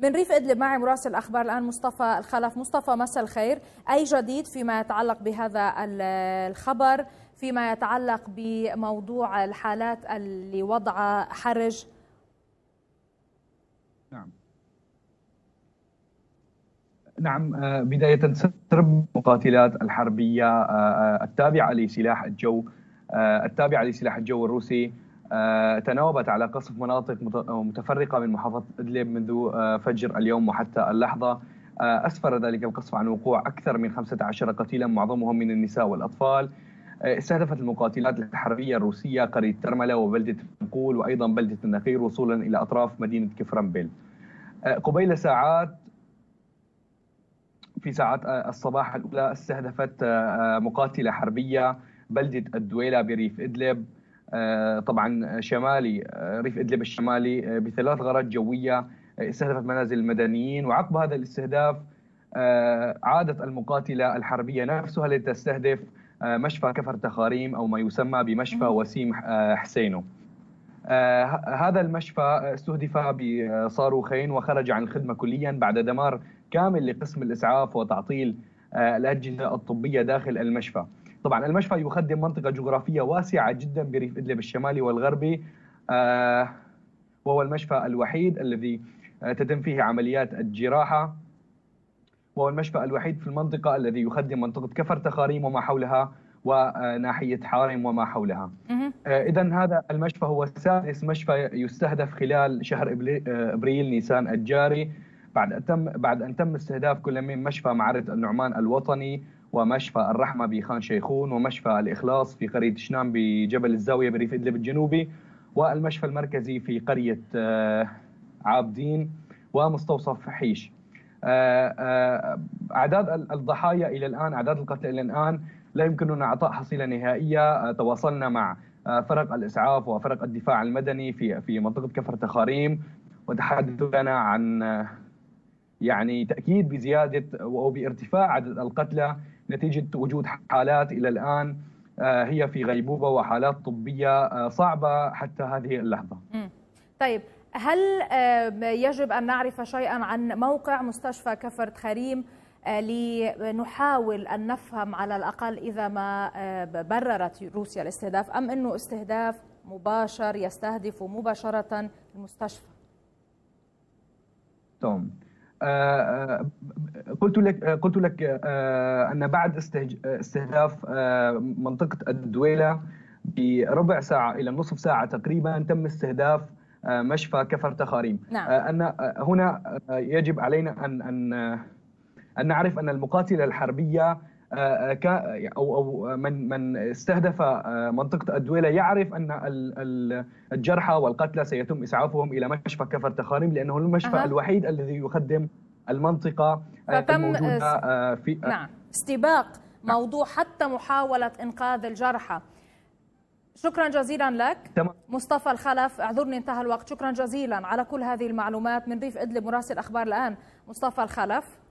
من ريف إدلب معي مراسل الأخبار الآن مصطفى الخلف مصطفى مساء الخير أي جديد فيما يتعلق بهذا الخبر فيما يتعلق بموضوع الحالات اللي وضع حرج نعم نعم آه، بداية سرب المقاتلات الحربية آه، آه، التابعة لسلاح الجو التابعة لسلاح الجو الروسي آه، تناوبت على قصف مناطق متفرقة من محافظة إدلب منذ آه، فجر اليوم وحتى اللحظة آه، أسفر ذلك القصف عن وقوع أكثر من 15 قتيلا معظمهم من النساء والأطفال استهدفت المقاتلات الحربية الروسية قرية ترملة وبلدة تنقول وأيضا بلدة النخير وصولا إلى أطراف مدينة كفرنبل قبيل ساعات في ساعات الصباح الأولى استهدفت مقاتلة حربية بلدة الدويلة بريف إدلب آه، طبعا شمالي آه، ريف ادلب الشمالي آه، بثلاث غارات جويه استهدفت منازل المدنيين وعقب هذا الاستهداف عادت المقاتله الحربيه نفسها لتستهدف مشفى كفر تخاريم او ما يسمى بمشفى وسيم حسينو. هذا المشفى استهدف بصاروخين وخرج عن الخدمه كليا بعد دمار كامل لقسم الاسعاف وتعطيل الاجهزه الطبيه داخل المشفى. طبعا المشفى يخدم منطقة جغرافية واسعة جدا بريف إدلب الشمالي والغربي آه، وهو المشفى الوحيد الذي آه، تتم فيه عمليات الجراحة وهو المشفى الوحيد في المنطقة الذي يخدم منطقة كفر تخاريم وما حولها وناحية حارم وما حولها آه، إذا هذا المشفى هو سادس مشفى يستهدف خلال شهر إبريل نيسان الجاري بعد أن تم بعد أن تم استهداف كل من مشفى معرة النعمان الوطني ومشفى الرحمة بخان شيخون ومشفى الإخلاص في قرية شنام بجبل الزاوية بريف إدلب الجنوبي والمشفى المركزي في قرية آه، عابدين ومستوصف حيش آه، آه، أعداد الضحايا إلى الآن أعداد القتلى إلى الآن لا يمكننا إعطاء حصيلة نهائية تواصلنا مع فرق الإسعاف وفرق الدفاع المدني في في منطقة كفر تخاريم وتحدثوا لنا عن يعني تأكيد بزيادة أو بارتفاع عدد القتلى نتيجه وجود حالات الى الان آه، هي في غيبوبه وحالات طبيه آه، صعبه حتى هذه اللحظه. طيب هل يجب ان نعرف شيئا عن موقع مستشفى كفر خريم آه، لنحاول ان نفهم على الاقل اذا ما بررت روسيا الاستهداف ام انه استهداف مباشر يستهدف مباشره المستشفى؟ توم آه، آه، قلت لك آه، قلت لك ان بعد استهداف منطقه الدويله بربع ساعه الى نصف ساعه تقريبا تم استهداف مشفى كفر تخاريم نعم. ان هنا يجب علينا ان ان ان نعرف ان المقاتله الحربيه آه، آه، او او آه، من من استهدف منطقه الدويله يعرف ان الجرحى والقتلى سيتم اسعافهم الى مشفى كفر تخاريم لانه المشفى أه. الوحيد الذي يخدم المنطقه الموجوده في نعم استباق نعم. موضوع حتى محاوله انقاذ الجرحى شكرا جزيلا لك تمام. مصطفى الخلف اعذرني انتهى الوقت شكرا جزيلا على كل هذه المعلومات من ريف ادلب مراسل اخبار الان مصطفى الخلف